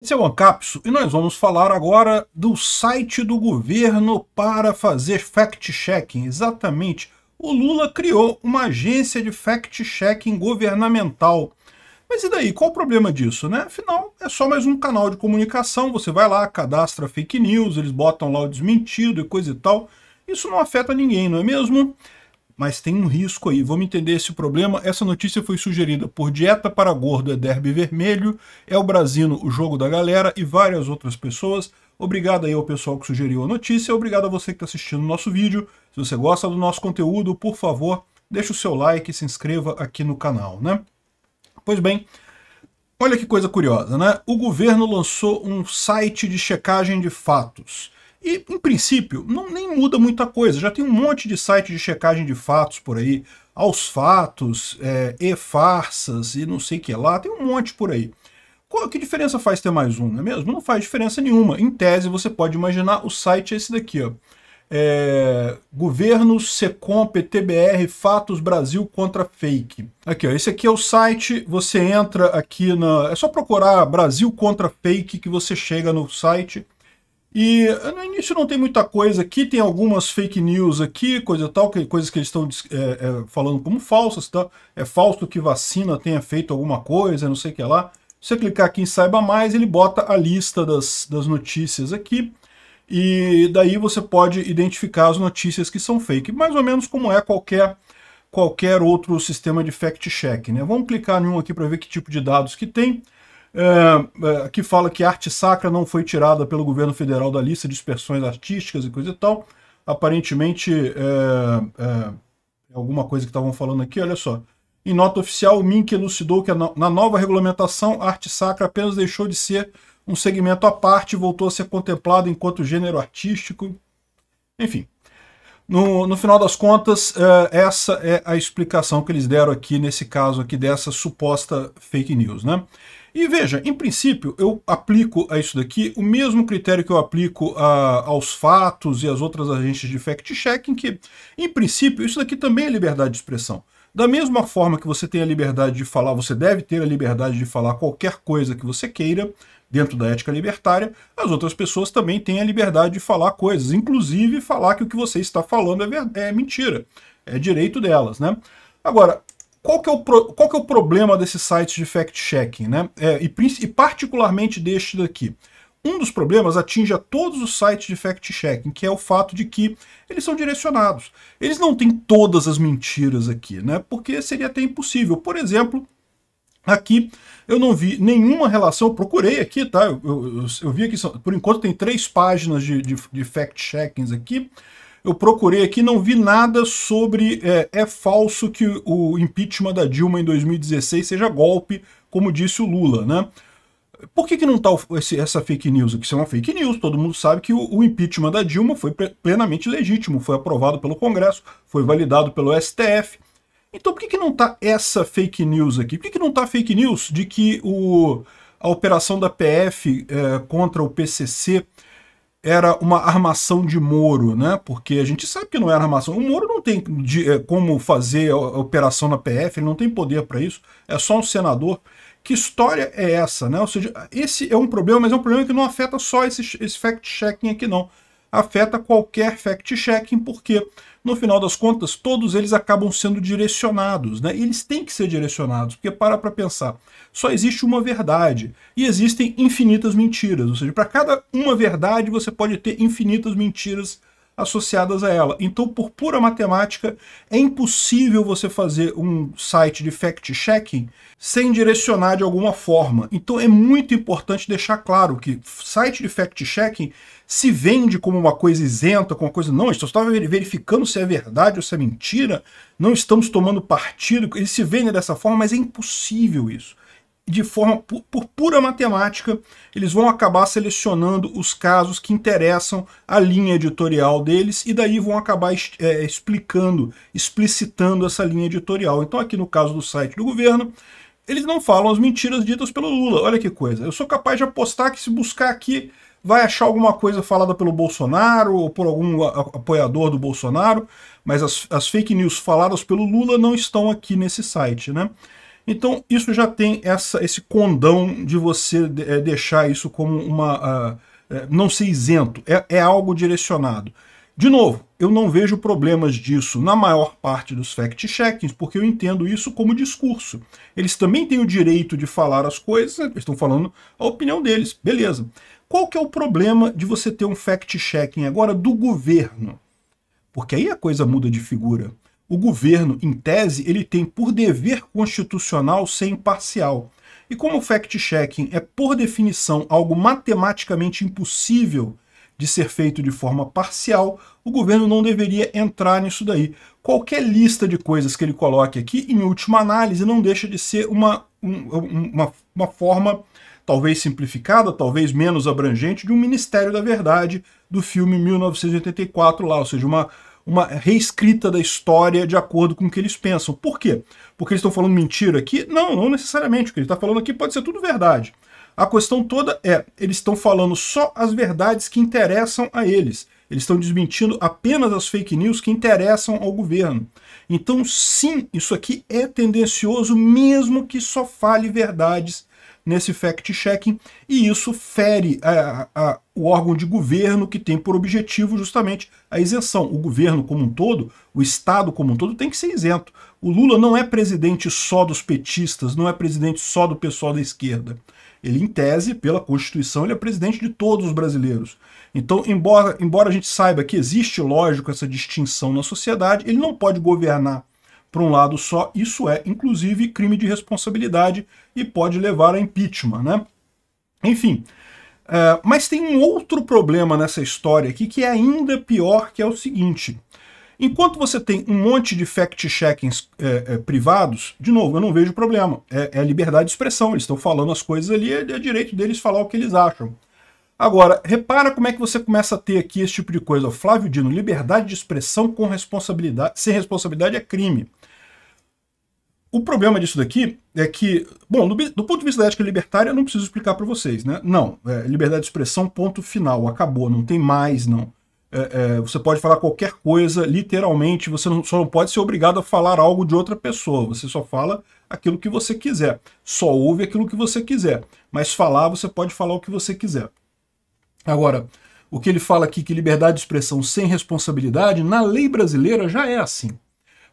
Esse é o Ancapso e nós vamos falar agora do site do governo para fazer fact-checking. Exatamente, o Lula criou uma agência de fact-checking governamental. Mas e daí, qual o problema disso, né? Afinal, é só mais um canal de comunicação, você vai lá, cadastra fake news, eles botam lá o desmentido e coisa e tal. Isso não afeta ninguém, não é mesmo? mas tem um risco aí. Vamos entender esse problema. Essa notícia foi sugerida por Dieta para Gordo é Derby Vermelho, É o Brasino, o Jogo da Galera e várias outras pessoas. Obrigado aí ao pessoal que sugeriu a notícia, obrigado a você que está assistindo o nosso vídeo. Se você gosta do nosso conteúdo, por favor, deixa o seu like e se inscreva aqui no canal, né? Pois bem, olha que coisa curiosa, né? O governo lançou um site de checagem de fatos. E, em princípio, não, nem muda muita coisa. Já tem um monte de site de checagem de fatos por aí, aos fatos, é, e-farsas e não sei o que lá, tem um monte por aí. Qual, que diferença faz ter mais um, não é mesmo? Não faz diferença nenhuma. Em tese, você pode imaginar, o site é esse daqui, ó. É, governo Secom PTBR Fatos Brasil contra Fake. Aqui, ó, esse aqui é o site, você entra aqui na... É só procurar Brasil contra Fake que você chega no site e eh, no início não tem muita coisa aqui, tem algumas fake news aqui, coisa tal, que, coisas que eles estão é, é, falando como falsas, tá? É falso que vacina tenha feito alguma coisa, não sei o que lá. Se você clicar aqui em saiba mais, ele bota a lista das, das notícias aqui, e daí você pode identificar as notícias que são fake, mais ou menos como é qualquer, qualquer outro sistema de fact-check, né? Vamos clicar em um aqui para ver que tipo de dados que tem é, é, que fala que a arte sacra não foi tirada pelo governo federal da lista de expressões artísticas e coisa e tal. Aparentemente, é, é, é, alguma coisa que estavam falando aqui, olha só. Em nota oficial, o MINC elucidou que na nova regulamentação, a arte sacra apenas deixou de ser um segmento à parte e voltou a ser contemplado enquanto gênero artístico. Enfim, no, no, final das contas, é, essa é a explicação que eles deram aqui, nesse caso aqui, dessa suposta fake news, né? E veja, em princípio, eu aplico a isso daqui o mesmo critério que eu aplico a, aos fatos e às outras agências de fact-checking, que, em princípio, isso daqui também é liberdade de expressão. Da mesma forma que você tem a liberdade de falar, você deve ter a liberdade de falar qualquer coisa que você queira, dentro da ética libertária, as outras pessoas também têm a liberdade de falar coisas, inclusive falar que o que você está falando é, é mentira. É direito delas, né? Agora, qual que é o, pro, qual que é o problema desses sites de fact-checking, né? É, e, e, particularmente deste daqui. Um dos problemas atinge a todos os sites de fact-checking, que é o fato de que eles são direcionados. Eles não têm todas as mentiras aqui, né? Porque seria até impossível. Por exemplo, aqui eu não vi nenhuma relação, procurei aqui, tá? Eu, eu, eu vi aqui, por enquanto tem três páginas de, de, de fact-checkings aqui, eu procurei aqui, não vi nada sobre é, é falso que o impeachment da Dilma em 2016 seja golpe, como disse o Lula, né? Por que, que não está essa fake news Isso é uma fake news, todo mundo sabe que o, o, impeachment da Dilma foi plenamente legítimo, foi aprovado pelo Congresso, foi validado pelo STF. Então por que, que não está essa fake news aqui? Por que, que não está fake news de que o, a operação da PF é, contra o PCC era uma armação de Moro, né? Porque a gente sabe que não era é armação. O Moro não tem de, é, como fazer a, a operação na PF, ele não tem poder para isso, é só um senador. Que história é essa, né? Ou seja, esse é um problema, mas é um problema que não afeta só esse, esse fact-checking aqui, não afeta qualquer fact-checking, porque no final das contas todos eles acabam sendo direcionados, né? eles têm que ser direcionados, porque para para pensar, só existe uma verdade e existem infinitas mentiras, ou seja, para cada uma verdade você pode ter infinitas mentiras associadas a ela. Então, por pura matemática, é impossível você fazer um site de fact-checking sem direcionar de alguma forma. Então, é muito importante deixar claro que site de fact-checking se vende como uma coisa isenta, como uma coisa... Não, estamos só verificando se é verdade ou se é mentira, não estamos tomando partido. Ele se vende dessa forma, mas é impossível isso de forma por, por, pura matemática, eles vão acabar selecionando os casos que interessam a linha editorial deles e daí vão acabar é, explicando, explicitando essa linha editorial. Então aqui no caso do site do governo, eles não falam as mentiras ditas pelo Lula. Olha que coisa. Eu sou capaz de apostar que se buscar aqui vai achar alguma coisa falada pelo Bolsonaro ou por algum apoiador do Bolsonaro, mas as, as fake news faladas pelo Lula não estão aqui nesse site, né? Então isso já tem essa, esse condão de você é, deixar isso como uma... Uh, não ser isento, é, é algo direcionado. De novo, eu não vejo problemas disso na maior parte dos fact-checkings, porque eu entendo isso como discurso. Eles também têm o direito de falar as coisas, né, eles estão falando a opinião deles, beleza. Qual que é o problema de você ter um fact-checking agora do governo? Porque aí a coisa muda de figura o governo, em tese, ele tem por dever constitucional ser imparcial. E como o fact-checking é, por definição, algo matematicamente impossível de ser feito de forma parcial, o governo não deveria entrar nisso daí. Qualquer lista de coisas que ele coloque aqui, em última análise, não deixa de ser uma, um, uma, uma forma talvez simplificada, talvez menos abrangente, de um Ministério da Verdade do filme 1984 lá, ou seja, uma uma reescrita da história de acordo com o que eles pensam. Por quê? Porque eles estão falando mentira aqui? Não, não necessariamente. O que ele está falando aqui pode ser tudo verdade. A questão toda é, eles estão falando só as verdades que interessam a eles. Eles estão desmentindo apenas as fake news que interessam ao governo. Então, sim, isso aqui é tendencioso, mesmo que só fale verdades nesse fact-checking, e isso fere a, é, a, a, o órgão de governo que tem por objetivo justamente a isenção. O governo como um todo, o Estado como um todo, tem que ser isento. O Lula não é presidente só dos petistas, não é presidente só do pessoal da esquerda. Ele, em tese, pela Constituição, ele é presidente de todos os brasileiros. Então, embora, embora a gente saiba que existe, lógico, essa distinção na sociedade, ele não pode governar para um lado só, isso é, inclusive, crime de responsabilidade e pode levar a impeachment, né? Enfim, é, mas tem um outro problema nessa história aqui que é ainda pior, que é o seguinte. Enquanto você tem um monte de fact-checkings é, é, privados, de novo, eu não vejo problema. É, é liberdade de expressão, eles estão falando as coisas ali, é, é direito deles falar o que eles acham. Agora, repara como é que você começa a ter aqui esse tipo de coisa. Flávio Dino, liberdade de expressão com responsabilidade, sem responsabilidade é crime. O problema disso daqui é que, bom, do, do ponto de vista da ética libertária, eu não preciso explicar para vocês, né? Não, é, liberdade de expressão, ponto final, acabou, não tem mais, não. É, é, você pode falar qualquer coisa, literalmente, você não, só não pode ser obrigado a falar algo de outra pessoa, você só fala aquilo que você quiser, só ouve aquilo que você quiser, mas falar, você pode falar o que você quiser. Agora, o que ele fala aqui que liberdade de expressão sem responsabilidade, na lei brasileira já é assim.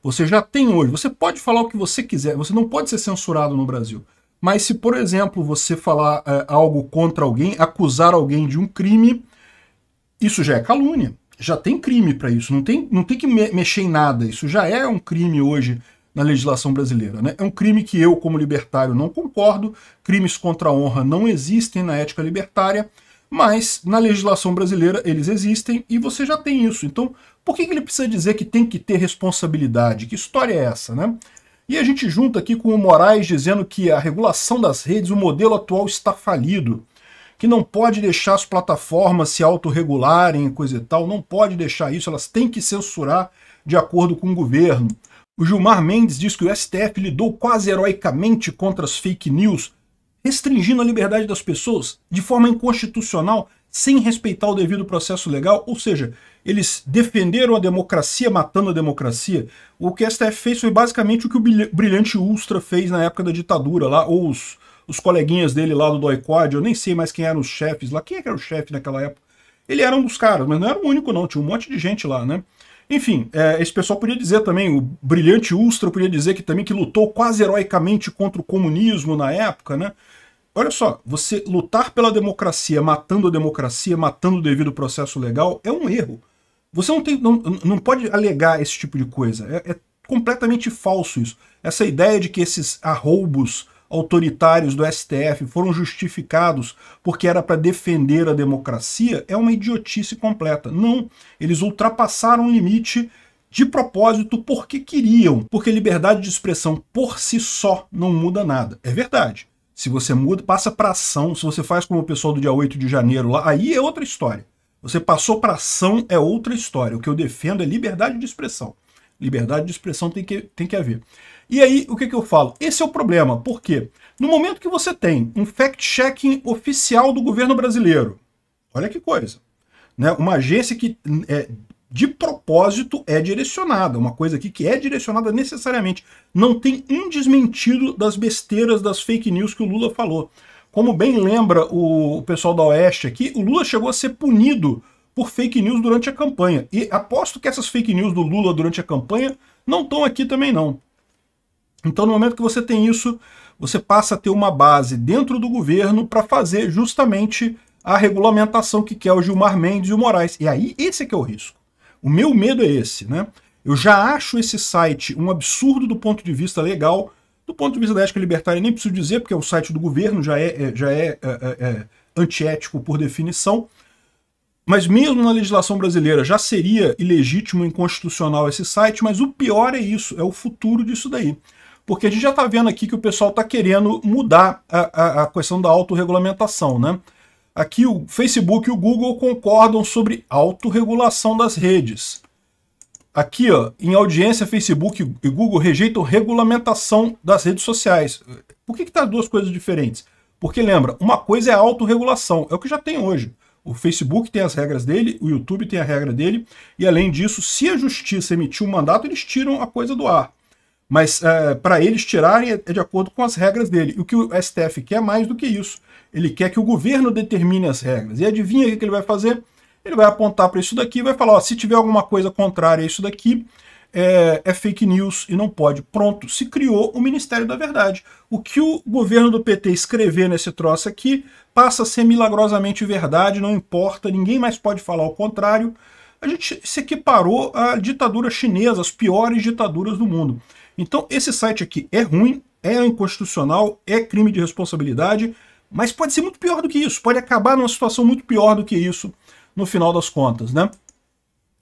Você já tem hoje, você pode falar o que você quiser, você não pode ser censurado no Brasil. Mas se, por exemplo, você falar é, algo contra alguém, acusar alguém de um crime, isso já é calúnia. Já tem crime para isso, não tem, não tem que me mexer em nada. Isso já é um crime hoje na legislação brasileira. Né? É um crime que eu, como libertário, não concordo. Crimes contra a honra não existem na ética libertária. Mas na legislação brasileira eles existem e você já tem isso. Então, por que, ele precisa dizer que tem que ter responsabilidade? Que história é essa, né? E a gente junta aqui com o Moraes dizendo que a regulação das redes, o modelo atual está falido, que não pode deixar as plataformas se autorregularem, coisa e tal, não pode deixar isso, elas têm que censurar de acordo com o governo. O Gilmar Mendes diz que o STF lidou quase heroicamente contra as fake news, restringindo a liberdade das pessoas de forma inconstitucional, sem respeitar o devido processo legal, ou seja, eles defenderam a democracia matando a democracia. O que a STF fez foi basicamente o que o brilhante Ustra fez na época da ditadura lá, ou os, os coleguinhas dele lá do DOI-Quad, eu nem sei mais quem eram os chefes lá, quem é era o chefe naquela época? Ele era um dos caras, mas não era o único não, tinha um monte de gente lá, né? Enfim, é, esse pessoal podia dizer também, o brilhante Ustra podia dizer que também que lutou quase heroicamente contra o comunismo na época, né? Olha só, você lutar pela democracia, matando a democracia, matando o devido processo legal, é um erro. Você não, tem, não, não pode alegar esse tipo de coisa. É, é completamente falso isso. Essa ideia de que esses arroubos autoritários do STF foram justificados porque era para defender a democracia é uma idiotice completa. Não, eles ultrapassaram o limite de propósito porque queriam, porque liberdade de expressão por si só não muda nada. É verdade. Se você muda, passa para ação, se você faz como o pessoal do dia 8 de janeiro lá, aí é outra história. Você passou para ação é outra história. O que eu defendo é liberdade de expressão. Liberdade de expressão tem que, tem que haver. E aí, o que, que eu falo? Esse é o problema, porque no momento que você tem um fact-checking oficial do governo brasileiro, olha que coisa, né? uma agência que é, de propósito é direcionada, uma coisa aqui que é direcionada necessariamente. Não tem um desmentido das besteiras das fake news que o Lula falou. Como bem lembra o pessoal da Oeste aqui, o Lula chegou a ser punido por fake news durante a campanha. E aposto que essas fake news do Lula durante a campanha não estão aqui também não. Então, no momento que você tem isso, você passa a ter uma base dentro do governo para fazer justamente a regulamentação que quer o Gilmar Mendes e o Moraes. E aí, esse é que é o risco. O meu medo é esse, né? Eu já acho esse site um absurdo do ponto de vista legal, do ponto de vista da ética libertária, nem preciso dizer, porque é o site do governo, já é, é já é, é, é, é antiético por definição. Mas mesmo na legislação brasileira já seria ilegítimo, inconstitucional esse site, mas o pior é isso, é o futuro disso daí. Porque a gente já está vendo aqui que o pessoal está querendo mudar a, a, a questão da autorregulamentação, né? Aqui o Facebook e o Google concordam sobre autorregulação das redes. Aqui, ó, em audiência, Facebook e Google rejeitam regulamentação das redes sociais. Por que, que tá duas coisas diferentes? Porque lembra, uma coisa é autorregulação, é o que já tem hoje. O Facebook tem as regras dele, o YouTube tem a regra dele, e além disso, se a justiça emitir um mandato, eles tiram a coisa do ar. Mas é, para eles tirarem é, é de acordo com as regras dele. E o que o STF quer mais do que isso. Ele quer que o governo determine as regras. E adivinha o que ele vai fazer? Ele vai apontar para isso daqui e vai falar, ó, se tiver alguma coisa contrária a isso daqui, é, é, fake news e não pode. Pronto, se criou o Ministério da Verdade. O que o governo do PT escrever nesse troço aqui passa a ser milagrosamente verdade, não importa, ninguém mais pode falar o contrário. A gente se equiparou à ditadura chinesa, as piores ditaduras do mundo. Então esse site aqui é ruim, é inconstitucional, é crime de responsabilidade, mas pode ser muito pior do que isso, pode acabar numa situação muito pior do que isso no final das contas, né?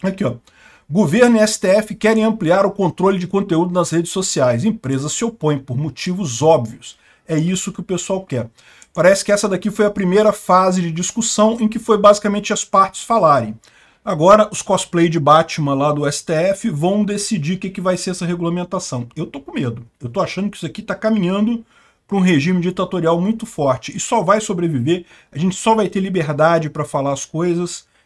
Aqui, ó. Governo e STF querem ampliar o controle de conteúdo nas redes sociais. Empresas se opõem por motivos óbvios. É isso que o pessoal quer. Parece que essa daqui foi a primeira fase de discussão em que foi basicamente as partes falarem. Agora, os cosplay de Batman lá do STF vão decidir o que, que vai ser essa regulamentação. Eu tô com medo. Eu tô achando que isso aqui tá caminhando para um regime ditatorial muito forte. E só vai sobreviver, a gente só vai ter liberdade para falar as coisas